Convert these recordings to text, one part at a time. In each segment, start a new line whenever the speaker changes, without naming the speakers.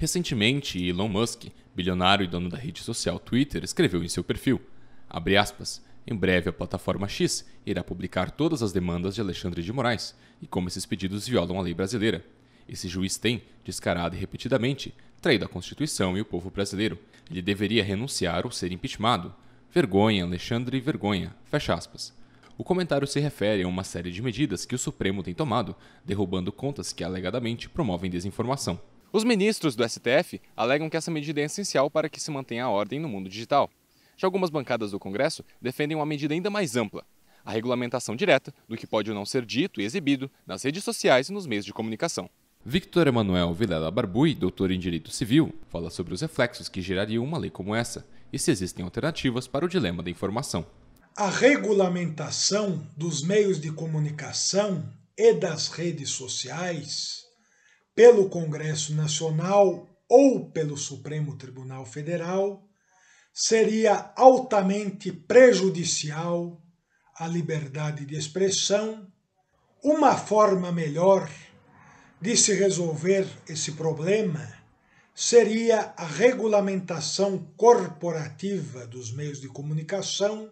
Recentemente, Elon Musk, bilionário e dono da rede social Twitter, escreveu em seu perfil, aspas, em breve a plataforma X irá publicar todas as demandas de Alexandre de Moraes e como esses pedidos violam a lei brasileira. Esse juiz tem, descarado e repetidamente, traído a Constituição e o povo brasileiro. Ele deveria renunciar ou ser impeachmentado. Vergonha, Alexandre, vergonha. Fecha aspas. O comentário se refere a uma série de medidas que o Supremo tem tomado, derrubando contas que alegadamente promovem desinformação. Os ministros do STF alegam que essa medida é essencial para que se mantenha a ordem no mundo digital. Já algumas bancadas do Congresso defendem uma medida ainda mais ampla, a regulamentação direta do que pode ou não ser dito e exibido nas redes sociais e nos meios de comunicação. Victor Emanuel Vilela Barbui, doutor em Direito Civil, fala sobre os reflexos que gerariam uma lei como essa e se existem alternativas para o dilema da informação.
A regulamentação dos meios de comunicação e das redes sociais pelo Congresso Nacional ou pelo Supremo Tribunal Federal seria altamente prejudicial à liberdade de expressão. Uma forma melhor de se resolver esse problema seria a regulamentação corporativa dos meios de comunicação,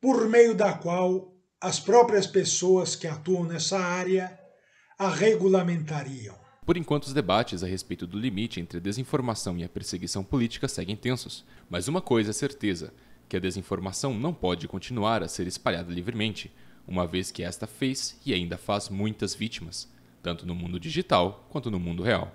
por meio da qual as próprias pessoas que atuam nessa área a regulamentariam.
Por enquanto, os debates a respeito do limite entre a desinformação e a perseguição política seguem tensos, mas uma coisa é certeza: que a desinformação não pode continuar a ser espalhada livremente, uma vez que esta fez e ainda faz muitas vítimas, tanto no mundo digital quanto no mundo real.